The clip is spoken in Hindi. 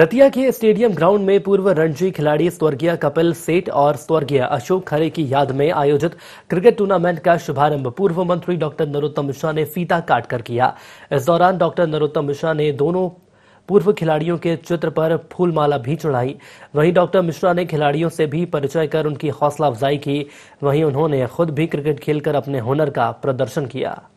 दतिया के स्टेडियम ग्राउंड में पूर्व रणजी खिलाड़ी स्वर्गीय कपिल सेठ और स्वर्गीय अशोक खरे की याद में आयोजित क्रिकेट टूर्नामेंट का शुभारंभ पूर्व मंत्री डॉक्टर नरोत्तम मिश्रा ने फीता काट कर किया इस दौरान डॉक्टर नरोत्तम मिश्रा ने दोनों पूर्व खिलाड़ियों के चित्र पर फूलमाला भी चढ़ाई वहीं डॉक्टर मिश्रा ने खिलाड़ियों से भी परिचय कर उनकी हौसला अफजाई की वहीं उन्होंने खुद भी क्रिकेट खेलकर अपने हुनर का प्रदर्शन किया